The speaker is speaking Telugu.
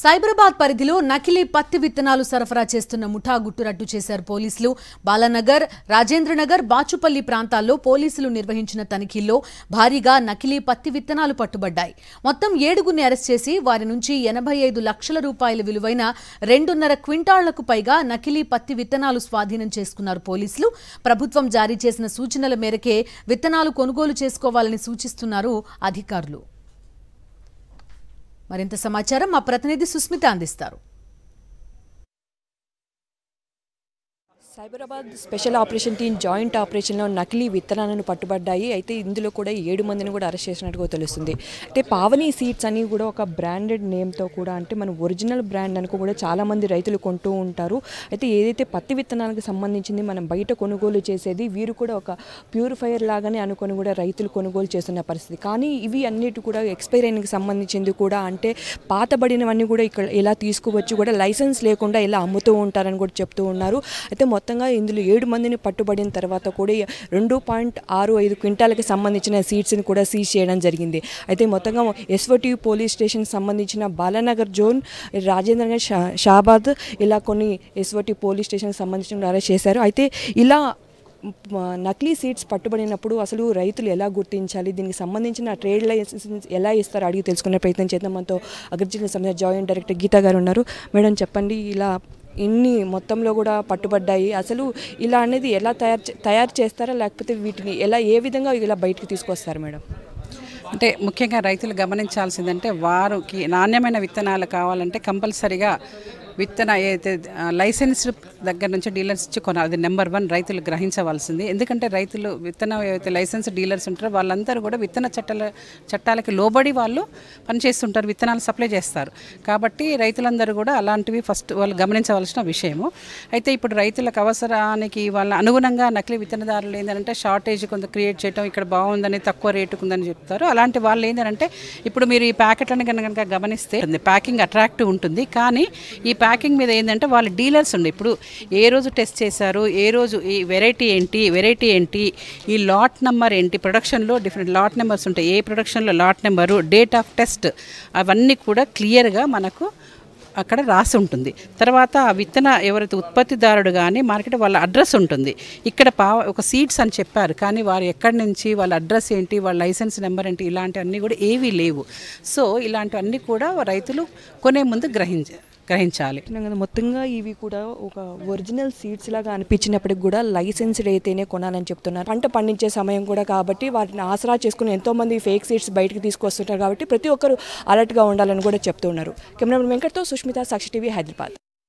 సైబరాబాద్ పరిధిలో నకిలీ పత్తి విత్తనాలు సరఫరా చేస్తున్న ముఠా గుట్టురట్టు చేశారు పోలీసులు బాలానగర్ రాజేంద్రనగర్ బాచుపల్లి ప్రాంతాల్లో పోలీసులు నిర్వహించిన తనిఖీల్లో భారీగా నకిలీ పత్తి విత్తనాలు పట్టుబడ్డాయి మొత్తం ఏడుగురిని అరెస్ట్ చేసి వారి నుంచి ఎనభై ఐదు లక్షల రూపాయల విలువైన రెండున్నర క్వింటాళ్లకు పైగా నకిలీ పత్తి విత్తనాలు స్వాధీనం చేసుకున్నారు పోలీసులు ప్రభుత్వం జారీ చేసిన సూచనల మేరకే విత్తనాలు కొనుగోలు చేసుకోవాలని సూచిస్తున్నారు అధికారులు మరింత సమాచారం మా ప్రతినిధి సుస్మిత అందిస్తారు Cyberabad special operation team joint ఆపరేషన్లో నకిలీ విత్తనాలను పట్టుబడ్డాయి అయితే ఇందులో కూడా ఏడు మందిని కూడా అరెస్ట్ చేసినట్టుగా తెలుస్తుంది అయితే పావని సీడ్స్ అని కూడా ఒక బ్రాండెడ్ నేమ్తో కూడా అంటే మన ఒరిజినల్ బ్రాండ్ అనుకో కూడా చాలామంది రైతులు కొంటూ ఉంటారు అయితే ఏదైతే పత్తి విత్తనాలకు సంబంధించింది మనం బయట కొనుగోలు చేసేది వీరు కూడా ఒక ప్యూరిఫైయర్ లాగానే అనుకొని కూడా రైతులు కొనుగోలు చేస్తున్న పరిస్థితి కానీ ఇవి అన్నిటి కూడా ఎక్స్పైర్ అయినకి సంబంధించింది కూడా అంటే పాతబడినవన్నీ కూడా ఇక్కడ ఇలా తీసుకోవచ్చు కూడా లైసెన్స్ లేకుండా ఇలా అమ్ముతూ ఉంటారని కూడా చెప్తూ ఉన్నారు అయితే మొత్తంగా ఇందులో ఏడు మందిని పట్టుబడిన తర్వాత కూడా రెండు పాయింట్ ఆరు ఐదు క్వింటాలకి సంబంధించిన సీట్స్ని కూడా సీజ్ చేయడం జరిగింది అయితే మొత్తంగా ఎస్ఓటీ పోలీస్ స్టేషన్ సంబంధించిన బాలానగర్ జోన్ రాజేంద్ర షా షాబాద్ ఇలా కొన్ని ఎస్ఓటీ పోలీస్ స్టేషన్కి సంబంధించిన అరెస్ట్ చేశారు అయితే ఇలా నకిలీ సీట్స్ పట్టుబడినప్పుడు అసలు రైతులు ఎలా గుర్తించాలి దీనికి సంబంధించిన ట్రేడ్ లైసెన్స్ ఎలా ఇస్తారో అడిగి తెలుసుకునే ప్రయత్నం చేద్దాం మనతో అగ్రికల్చర్ సంబంధించిన జాయింట్ డైరెక్టర్ గీత గారు ఉన్నారు మేడం చెప్పండి ఇలా ఇన్ని మొత్తంలో కూడా పట్టుబడ్డాయి అసలు ఇలా అనేది ఎలా తయారు తయారు చేస్తారా లేకపోతే వీటిని ఎలా ఏ విధంగా ఇలా బయటకు తీసుకొస్తారు మేడం అంటే ముఖ్యంగా రైతులు గమనించాల్సిందంటే వారికి నాణ్యమైన విత్తనాలు కావాలంటే కంపల్సరిగా విత్తన ఏదైతే లైసెన్స్డ్ దగ్గర నుంచి డీలర్స్ ఇచ్చి కొనాలి అది నెంబర్ వన్ రైతులు గ్రహించవలసింది ఎందుకంటే రైతులు విత్తనం ఏవైతే లైసెన్స్ డీలర్స్ ఉంటారో వాళ్ళందరూ కూడా విత్తన చట్టాల చట్టాలకి లోబడి వాళ్ళు పనిచేస్తుంటారు విత్తనాలు సప్లై చేస్తారు కాబట్టి రైతులందరూ కూడా అలాంటివి ఫస్ట్ వాళ్ళు గమనించవలసిన విషయము అయితే ఇప్పుడు రైతులకు అవసరానికి వాళ్ళ అనుగుణంగా నకిలీ విత్తనదారులు ఏంటంటే షార్టేజ్ కొంత క్రియేట్ చేయడం ఇక్కడ బాగుందని తక్కువ రేటుకు ఉందని చెప్తారు అలాంటి వాళ్ళు ఏంటంటే ఇప్పుడు మీరు ఈ ప్యాకెట్లను కనుక గమనిస్తే ప్యాకింగ్ అట్రాక్టివ్ ఉంటుంది కానీ ఈ ప్యాకింగ్ మీద ఏంటంటే వాళ్ళ డీలర్స్ ఉన్నాయి ఇప్పుడు ఏ రోజు టెస్ట్ చేశారు ఏ రోజు ఈ వెరైటీ ఏంటి వెరైటీ ఏంటి ఈ లాట్ నెంబర్ ఏంటి ప్రొడక్షన్లో డిఫరెంట్ లాట్ నెంబర్స్ ఉంటాయి ఏ ప్రొడక్షన్లో lot number date of test అవన్నీ కూడా క్లియర్గా మనకు అక్కడ రాసి ఉంటుంది తర్వాత ఆ విత్తన ఎవరైతే ఉత్పత్తిదారుడు కానీ మార్కెట్ వాళ్ళ అడ్రస్ ఉంటుంది ఇక్కడ పా ఒక సీడ్స్ అని చెప్పారు కానీ వారు ఎక్కడి నుంచి వాళ్ళ అడ్రస్ ఏంటి వాళ్ళ లైసెన్స్ నెంబర్ ఏంటి ఇలాంటివన్నీ కూడా ఏవీ లేవు సో ఇలాంటివన్నీ కూడా రైతులు కొనే ముందు గ్రహించారు గ్రహించాలి మొత్తంగా ఇవి కూడా ఒక ఒరిజినల్ సీడ్స్ లాగా అనిపించినప్పటికి కూడా లైసెన్స్డ్ అయితేనే కొనాలని చెప్తున్నారు పంట పండించే సమయం కూడా కాబట్టి వాటిని ఆసరా చేసుకుని ఎంతో మంది ఫేక్ సీడ్స్ బయటకు తీసుకొస్తుంటారు కాబట్టి ప్రతి ఒక్కరు అలర్ట్గా ఉండాలని కూడా చెప్తున్నారు కెమెరా వెంకట్తో సుష్మిత సాక్షి టీవీ హైదరాబాద్